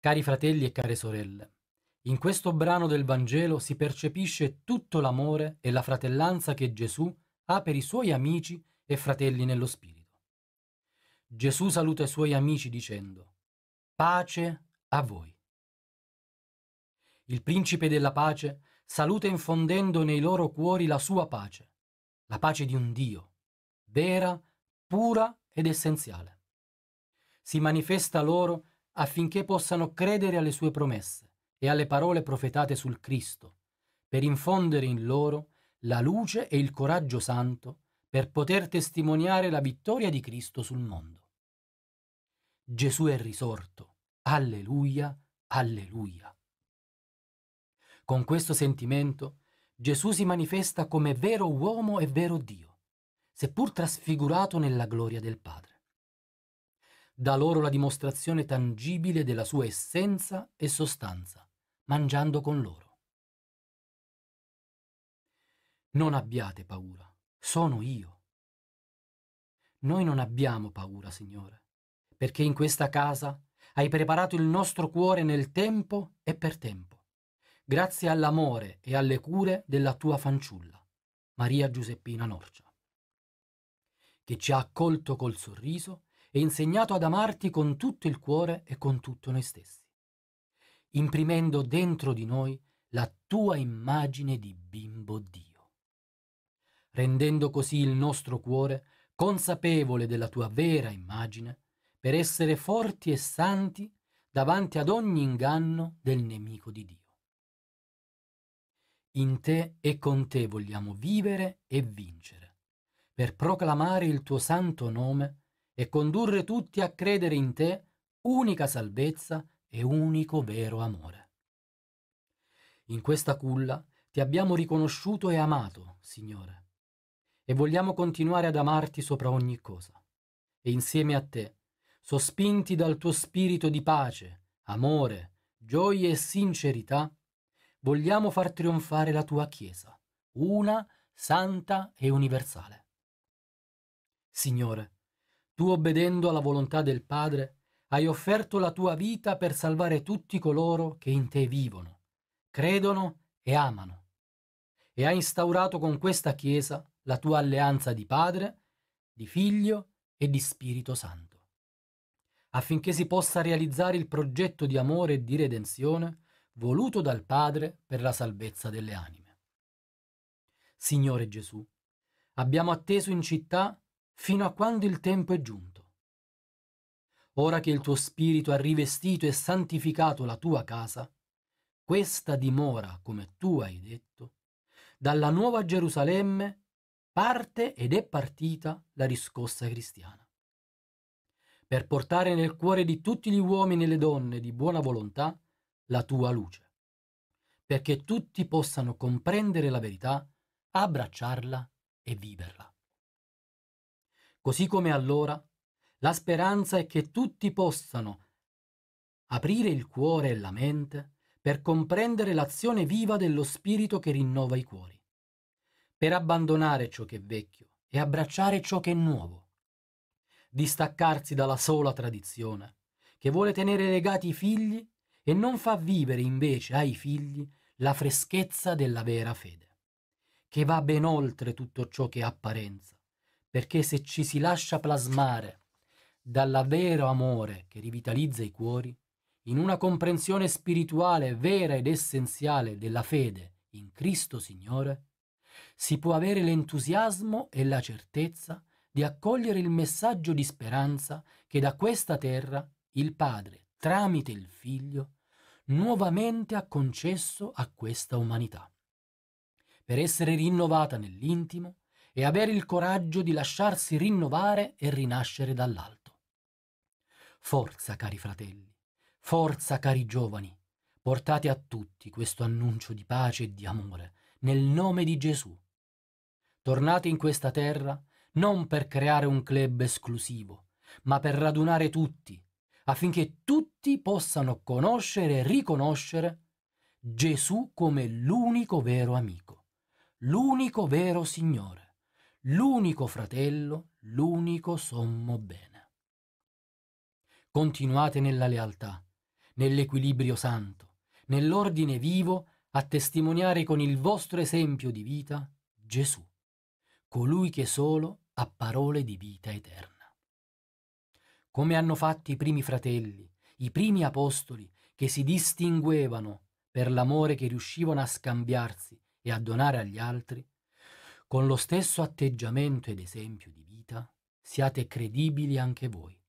Cari fratelli e care sorelle, in questo brano del Vangelo si percepisce tutto l'amore e la fratellanza che Gesù ha per i suoi amici e fratelli nello Spirito. Gesù saluta i suoi amici dicendo, pace a voi. Il principe della pace saluta infondendo nei loro cuori la sua pace, la pace di un Dio, vera, pura ed essenziale. Si manifesta loro affinché possano credere alle sue promesse e alle parole profetate sul Cristo, per infondere in loro la luce e il coraggio santo per poter testimoniare la vittoria di Cristo sul mondo. Gesù è risorto. Alleluia, alleluia. Con questo sentimento Gesù si manifesta come vero uomo e vero Dio, seppur trasfigurato nella gloria del Padre dà loro la dimostrazione tangibile della sua essenza e sostanza, mangiando con loro. Non abbiate paura, sono io. Noi non abbiamo paura, Signore, perché in questa casa hai preparato il nostro cuore nel tempo e per tempo, grazie all'amore e alle cure della tua fanciulla, Maria Giuseppina Norcia, che ci ha accolto col sorriso e insegnato ad amarti con tutto il cuore e con tutto noi stessi, imprimendo dentro di noi la tua immagine di bimbo Dio, rendendo così il nostro cuore consapevole della tua vera immagine per essere forti e santi davanti ad ogni inganno del nemico di Dio. In te e con te vogliamo vivere e vincere, per proclamare il tuo santo nome e condurre tutti a credere in te, unica salvezza e unico vero amore. In questa culla ti abbiamo riconosciuto e amato, Signore, e vogliamo continuare ad amarti sopra ogni cosa, e insieme a te, sospinti dal tuo spirito di pace, amore, gioia e sincerità, vogliamo far trionfare la tua Chiesa, una, santa e universale. Signore, tu obbedendo alla volontà del Padre, hai offerto la tua vita per salvare tutti coloro che in te vivono, credono e amano. E hai instaurato con questa Chiesa la tua alleanza di Padre, di Figlio e di Spirito Santo. Affinché si possa realizzare il progetto di amore e di redenzione voluto dal Padre per la salvezza delle anime. Signore Gesù, abbiamo atteso in città fino a quando il tempo è giunto. Ora che il tuo spirito ha rivestito e santificato la tua casa, questa dimora, come tu hai detto, dalla nuova Gerusalemme parte ed è partita la riscossa cristiana. Per portare nel cuore di tutti gli uomini e le donne di buona volontà la tua luce, perché tutti possano comprendere la verità, abbracciarla e viverla così come allora, la speranza è che tutti possano aprire il cuore e la mente per comprendere l'azione viva dello spirito che rinnova i cuori, per abbandonare ciò che è vecchio e abbracciare ciò che è nuovo, distaccarsi dalla sola tradizione che vuole tenere legati i figli e non fa vivere invece ai figli la freschezza della vera fede, che va ben oltre tutto ciò che è apparenza perché se ci si lascia plasmare dalla vero amore che rivitalizza i cuori, in una comprensione spirituale vera ed essenziale della fede in Cristo Signore, si può avere l'entusiasmo e la certezza di accogliere il messaggio di speranza che da questa terra il Padre, tramite il Figlio, nuovamente ha concesso a questa umanità. Per essere rinnovata nell'intimo, e avere il coraggio di lasciarsi rinnovare e rinascere dall'alto. Forza, cari fratelli, forza, cari giovani, portate a tutti questo annuncio di pace e di amore, nel nome di Gesù. Tornate in questa terra non per creare un club esclusivo, ma per radunare tutti, affinché tutti possano conoscere e riconoscere Gesù come l'unico vero amico, l'unico vero Signore l'unico fratello, l'unico sommo bene. Continuate nella lealtà, nell'equilibrio santo, nell'ordine vivo a testimoniare con il vostro esempio di vita Gesù, colui che solo ha parole di vita eterna. Come hanno fatto i primi fratelli, i primi apostoli, che si distinguevano per l'amore che riuscivano a scambiarsi e a donare agli altri, con lo stesso atteggiamento ed esempio di vita, siate credibili anche voi,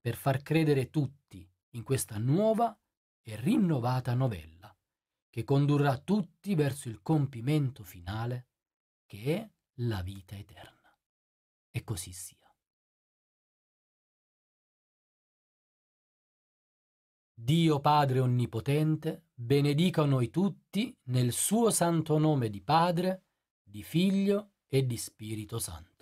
per far credere tutti in questa nuova e rinnovata novella, che condurrà tutti verso il compimento finale, che è la vita eterna. E così sia. Dio Padre Onnipotente, benedica noi tutti nel suo santo nome di Padre, di Figlio e di Spirito Santo.